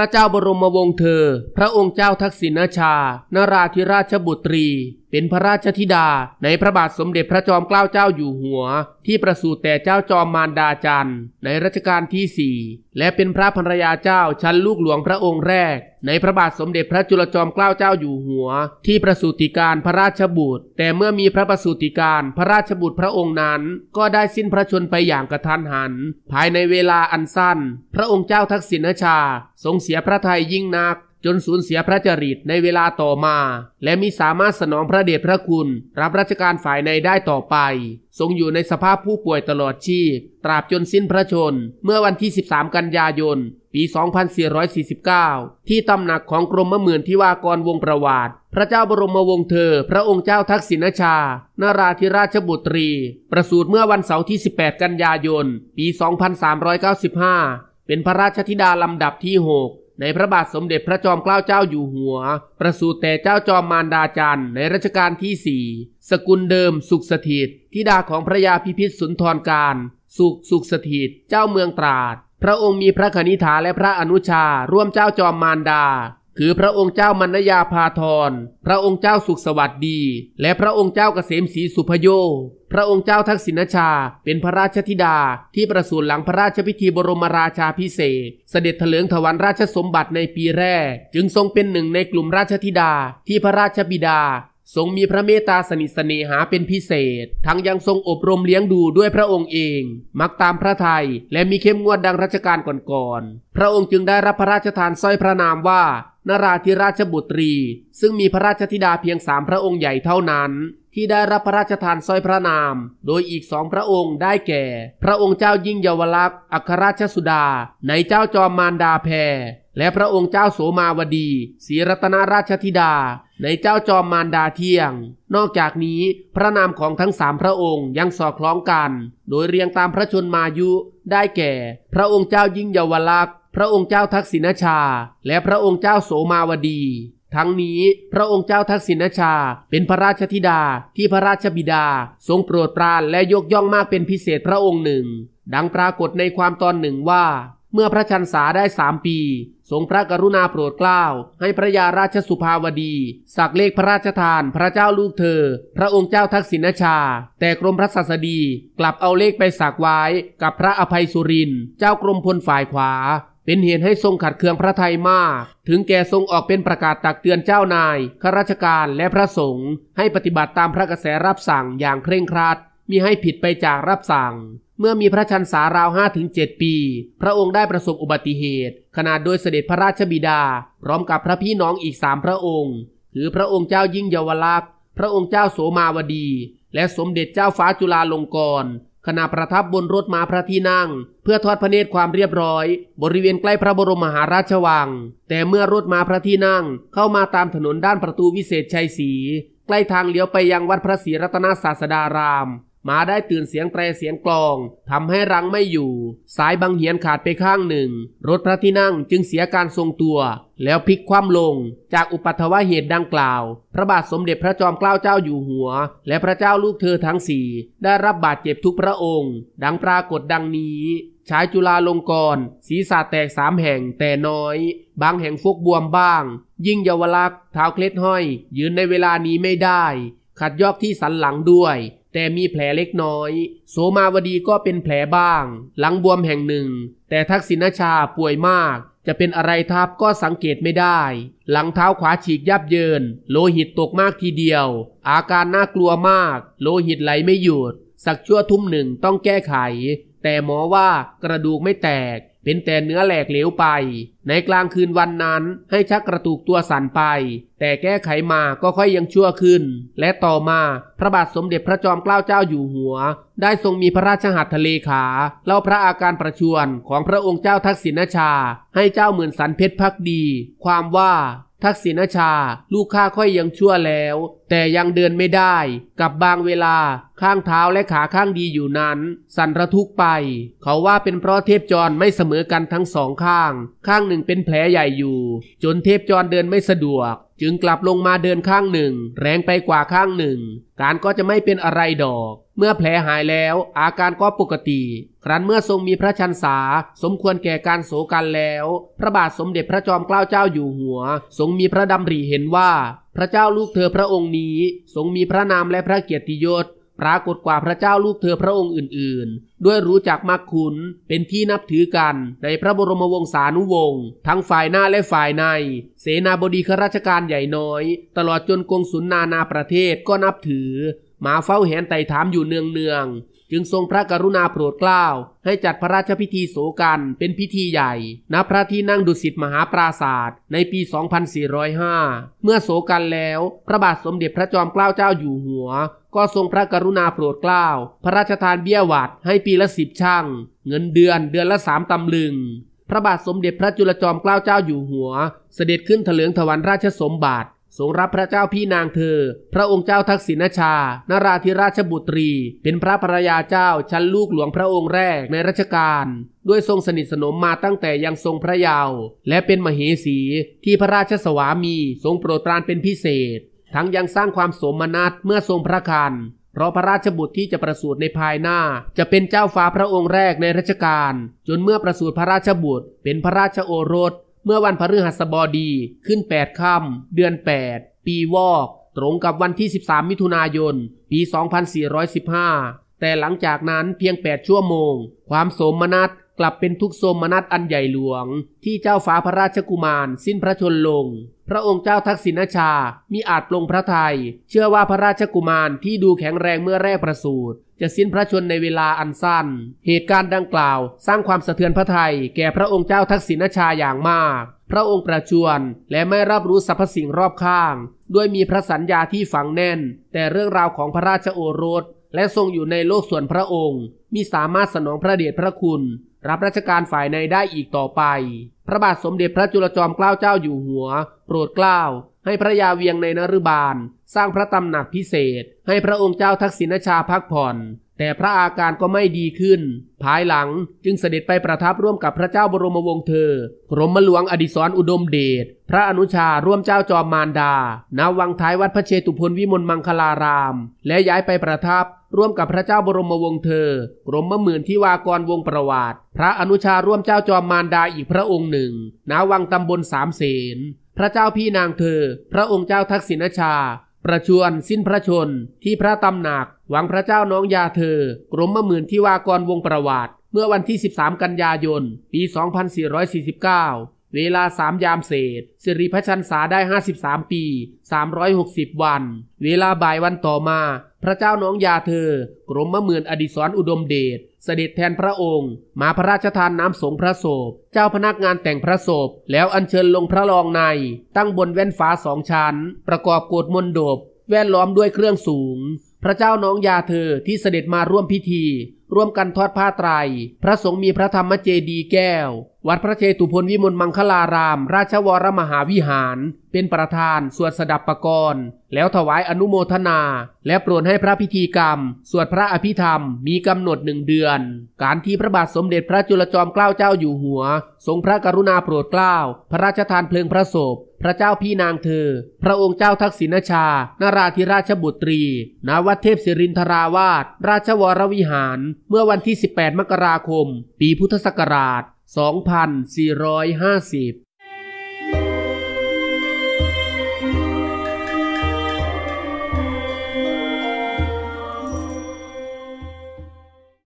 พระเจ้าบรมวงศ์เธอ พระองค์เจ้าทักษิณาชานาราธิราชบุตรีเป็นพระราชธิดาในพระบาทสมเด็จพระจอมเกล้าเจ้าอยู่หัว ที่ประสูติแต่เจ้าจอมมารดาจันทร์ ในรัชกาลที่สี่และเป็นพระภรรยาเจ้าชั้นลูกหลวงพระองค์แรกในพระบาทสมเด็จพระจุลจอมเกล้าเจ้าอยู่หัว ที่ประสูติการพระราชบุตร แต่เมื่อมีพระประสูติการพระราชบุตรพระองค์นั้นก็ได้สิ้นพระชนไปอย่างกระทันหัน ภายในเวลาอันสั้นพระองค์เจ้าทักษิณชาทรงเสียพระทัยยิ่งนักจนสูญเสียพระจริตในเวลาต่อมา และมิสามารถสนองพระเดชพระคุณ รับราชการฝ่ายในได้ต่อไป ทรงอยู่ในสภาพผู้ป่วยตลอดชีพ ตราบจนสิ้นพระชน เมื่อวันที่ 13 กันยายน ปี 2449 ที่ตำหนักของกรมมะเหมือนทิวากรวงประวัติพระเจ้าบรมวงศ์เธอพระองค์เจ้าทักษิณชานาราธิราชบุตรีประสูติเมื่อวันเสาร์ที่ 18 กันยายน ปี 2395 เป็นพระราชธิดาลำดับที่ 6ในพระบาทสมเด็จพระจอมเกล้าเจ้าอยู่หัว ประสูติแต่เจ้าจอมมารดาจันในรัชกาลที่สี่สกุลเดิม สุขสถิตทิดาของพระยาพิพิธสุนทรการ สุขสุขสถิต เจ้าเมืองตราด พระองค์มีพระคณิฐาและพระอนุชา ร่วมเจ้าจอมมารดาคือพระองค์เจ้ามนยาพาทร พระองค์เจ้าสุขสวัสดี และพระองค์เจ้าเกษมศรีสุพโย พระองค์เจ้าทักษิณชาเป็นพระราชธิดา ที่ประสูติหลังพระราชพิธีบรมราชาพิเศษเสด็จเถลิงถวันราชสมบัติในปีแรก จึงทรงเป็นหนึ่งในกลุ่มราชธิดาที่พระราชบิดา ทรงมีพระเมตตาสนิทเสนหาเป็นพิเศษ ทั้งยังทรงอบรมเลี้ยงดูด้วยพระองค์เอง มักตามพระไทย และมีเข้มงวดดังรัชกาลก่อนๆ พระองค์จึงได้รับพระราชทานสร้อยพระนามว่านราธิราชบุตรีซึ่งมีพระราชธิดาเพียงสามพระองค์ใหญ่เท่านั้น ที่ได้รับพระราชทานสร้อยพระนาม โดยอีกสองพระองค์ได้แก่ พระองค์เจ้ายิ่งเยาวลักษณ์อัครราชสุดา ในเจ้าจอมมารดาแพรและพระองค์เจ้าโสมาวดีศรีรัตนราชธิดา ในเจ้าจอมมารดาเที่ยง นอกจากนี้ พระนามของทั้งสามพระองค์ยังสอดคล้องกัน โดยเรียงตามพระชนมายุได้แก่ พระองค์เจ้ายิ่งเยาวลักษณ์พระองค์เจ้าทักษิณชา และพระองค์เจ้าโสมาวดี ทั้งนี้พระองค์เจ้าทักษิณชา เป็นพระราชธิดาที่พระราชบิดา ทรงโปรดปรานและยกย่องมากเป็นพิเศษพระองค์หนึ่ง ดังปรากฏในความตอนหนึ่งว่า เมื่อพระชันษาได้สามปีทรงพระกรุณาโปรดเกล้า ให้พระยาราชสุภาวดี สักเลขพระราชทาน พระเจ้าลูกเธอ พระองค์เจ้าทักษิณชา แต่กรมพระศาสดีกลับเอาเลขไปสักไว้ กับพระอภัยสุรินเจ้ากรมพลฝ่ายขวาเป็นเหตุให้ทรงขัดเคืองพระไทยมาก ถึงแก่ทรงออกเป็นประกาศตักเตือนเจ้านาย ข้าราชการและพระสงฆ์ให้ปฏิบัติตามพระกระแสรับสั่งอย่างเคร่งครัด มิให้ผิดไปจากรับสั่ง เมื่อมีพระชันษาราวห้าถึงเจ็ดปี พระองค์ได้ประสบอุบัติเหตุขณะโดยเสด็จพระราชบิดา พร้อมกับพระพี่น้องอีกสามพระองค์ถือพระองค์เจ้ายิ่งเยาวลักษณ์ พระองค์เจ้าโสมาวดี และสมเด็จเจ้าฟ้าจุฬาลงกรณ์ขณะประทับบนรถม้าพระที่นั่งเพื่อทอดพระเนตรความเรียบร้อยบริเวณใกล้พระบรมมหาราชวังแต่เมื่อรถม้าพระที่นั่งเข้ามาตามถนนด้านประตูวิเศษชัยศรีใกล้ทางเลี้ยวไปยังวัดพระศรีรัตนศาสดารามมาได้ตื่นเสียงแตรเสียงกลองทำให้รังไม่อยู่ สายบางเหียนขาดไปข้างหนึ่ง รถพระที่นั่งจึงเสียการทรงตัว แล้วพลิกคว่ำลง จากอุปัตถวเหตุดังกล่าว พระบาทสมเด็จพระจอมเกล้าเจ้าอยู่หัว และพระเจ้าลูกเธอทั้งสี่ ได้รับบาดเจ็บทุกพระองค์ ดังปรากฏดังนี้ชายจุลาลงกรศีรษะแตกสามแห่ง แต่น้อย บางแห่งฟกบวมบ้าง ยิ่งเยาวลักษ์เท้าเคล็ดห้อย ยืนในเวลานี้ไม่ได้ ขัดยอกที่สันหลังด้วยแต่มีแผลเล็กน้อย โสมาวดีก็เป็นแผลบ้าง หลังบวมแห่งหนึ่ง แต่ทักษิณชาป่วยมาก จะเป็นอะไรทับก็สังเกตไม่ได้ หลังเท้าขวาฉีกยับเยิน โลหิตตกมากทีเดียว อาการน่ากลัวมาก โลหิตไหลไม่หยุด สักชั่วทุ่มหนึ่งต้องแก้ไข แต่หมอว่ากระดูกไม่แตกเป็นแต่เนื้อแหลกเหลวไป ในกลางคืนวันนั้นให้ชักกระตุกตัวสั่นไป แต่แก้ไขมาก็ค่อยยังชั่วขึ้น และต่อมาพระบาทสมเด็จพระจอมเกล้าเจ้าอยู่หัว ได้ทรงมีพระราชหัตถเลขาเล่าพระอาการประชวนของพระองค์เจ้าทักษิณชา ให้เจ้าเหมือนสันเพชรพักดี ความว่าทักษิณชาลูกข้าค่อยยังชั่วแล้ว แต่ยังเดินไม่ได้กับบางเวลาข้างเท้าและขาข้างดีอยู่นั้น สั่นระทุกไป เขาว่าเป็นเพราะเทพจรไม่เสมอกัน ทั้งสองข้าง ข้างหนึ่งเป็นแผลใหญ่อยู่ จนเทพจรเดินไม่สะดวก จึงกลับลงมาเดินข้างหนึ่ง แรงไปกว่าข้างหนึ่ง การก็จะไม่เป็นอะไรดอก เมื่อแผลหายแล้วอาการก็ปกติ ครั้นเมื่อทรงมีพระชันษาสมควรแก่การโศกันแล้ว พระบาทสมเด็จพระจอมเกล้าเจ้าอยู่หัวทรงมีพระดำริเห็นว่า พระเจ้าลูกเธอพระองค์นี้ทรงมีพระนามและพระเกียรติยศปรากฏกว่าพระเจ้าลูกเธอพระองค์อื่นๆ ด้วยรู้จักมากคุณ เป็นที่นับถือกันในพระบรมวงศานุวงศ์ทั้งฝ่ายหน้าและฝ่ายใน เสนาบดีข้าราชการใหญ่น้อย ตลอดจนกงสุนนานาประเทศก็นับถือ มาเฝ้าแหนไต่ถามอยู่เนืองๆ จึงทรงพระกรุณาโปรดเกล้า ให้จัดพระราชพิธีโศกันเป็นพิธีใหญ่ ณ พระที่นั่งดุสิตมหาปราศาสตร์ในปี 2405 เมื่อโศกันแล้ว พระบาทสมเด็จพระจอมเกล้าเจ้าอยู่หัวก็ทรงพระกรุณาโปรดเกล้า พระราชทานเบี้ยหวัดให้ปีละสิบช่าง เงินเดือนเดือนละสามตำลึง พระบาทสมเด็จพระจุลจอมเกล้าเจ้าอยู่หัว เสด็จขึ้นถลิงถวันราชสมบัติ ทรงรับพระเจ้าพี่นางเธอ พระองค์เจ้าทักษิณชานาราธิราชบุตรี เป็นพระภรยาเจ้าชั้นลูกหลวงพระองค์แรกในรัชกาล ด้วยทรงสนิทสนมมาตั้งแต่ยังทรงพระเยาว์ และเป็นมเหสีที่พระราชสวามี ทรงโปรดปรานเป็นพิเศษทั้งยังสร้างความสมนัตเมื่อทรงพระคันเพราะพระราชบุตรที่จะประสูติในภายหน้า จะเป็นเจ้าฟ้าพระองค์แรกในรัชกาลจนเมื่อประสูติพระราชบุตร เป็นพระราชโอรส เมื่อวันพฤหัสบดีขึ้น 8ค่ำ เดือน 8 ปีวอก ตรงกับวันที่ 13 มิถุนายน ปี 2415 แต่หลังจากนั้นเพียง 8 ชั่วโมง ความสมนัตกลับเป็นทุกโสมนัสอันใหญ่หลวง ที่เจ้าฟ้าพระราชกุมาร สิ้นพระชนลง พระองค์เจ้าทักษิณชามีอาจปลงพระทยัยเชื่อว่าพระราชกุมารที่ดูแข็งแรงเมื่อแรกประสูติจะสิ้นพระชนในเวลาอันสั้น เหตุการณ์ดังกล่าว สร้างความสะเทือนพระทัยแก่พระองค์เจ้าทักษิณชาอย่างมาก พระองค์ประชวรและไม่รับรู้สรรพสิ่งรอบข้าง ด้วยมีพระสัญญาที่ฝังแน่น แต่เรื่องราวของพระราชโอรสและทรงอยู่ในโลกส่วนพระองค์มีสามารถสนองพระเดชพระคุณรับราชการฝ่ายในได้อีกต่อไป พระบาทสมเด็จพระจุลจอมเกล้าเจ้าอยู่หัว โปรดเกล้า ให้พระยาเวียงในนรุบาลสร้างพระตำหนักพิเศษ ให้พระองค์เจ้าทักษิณชาพักผ่อนแต่พระอาการก็ไม่ดีขึ้น ภายหลังจึงเสด็จไปประทับร่วมกับพระเจ้าบรมวงศ์เธอ กรมหลวงอดิศรอุดมเดช พระอนุชา ร่วมเจ้าจอมมารดาณวังท้ายวัดพระเชตุพนวิมลมังคลาราม และย้ายไปประทับ ร่วมกับพระเจ้าบรมวงศ์เธอกรมมหมื่นที่วากรวงประวัติ พระอนุชา ร่วมเจ้าจอมมารดาอีกพระองค์หนึ่งณวังตำบลสามเสนพระเจ้าพี่นางเธอ พระองค์เจ้าทักษิณชาประชวรสิ้นพระชนที่พระตำหนัก หวังพระเจ้าน้องยาเธอ กรมมะหมื่นที่วากรวงประวัติ เมื่อวันที่ 13 กันยายนปี 2449 เวลาสามยามเศษ สิริพชันษาได้ 53 ปี 360 วัน เวลาบ่ายวันต่อมาพระเจ้าน้องยาเธอ กรมมะหมื่นอดิศรอุดมเดชเสด็จแทนพระองค์ มาพระราชทานน้ำสงพระโศพเจ้าพนักงานแต่งพระโศพแล้วอัญเชิญลงพระรองใน ตั้งบนแว่นฟ้าสองชั้น ประกอบโกดมนดบ แว่นล้อมด้วยเครื่องสูง พระเจ้าน้องยาเธอที่เสด็จมาร่วมพิธี ร่วมกันทอดผ้าไตร พระสงฆ์มีพระธรรมเจดีแก้ววัดพระเชตุพนวิมลมังคลาราม ราชวรมหาวิหาร เป็นประธานสวดสดับปกรณ์ แล้วถวายอนุโมทนา และโปรดให้พระพิธีกรรม สวดพระอภิธรรมมีกำหนดหนึ่งเดือน การที่พระบาทสมเด็จพระจุลจอมเกล้าเจ้าอยู่หัว ทรงพระกรุณาโปรดเกล้า พระราชทานเพลิงพระศพพระเจ้าพี่นางเธอ พระองค์เจ้าทักษิณชานาราธิราชบุตรีนวัดเทพศิรินทราวาส ราชวรวิหาร เมื่อวันที่ 18 มกราคม ปีพุทธศักราช2450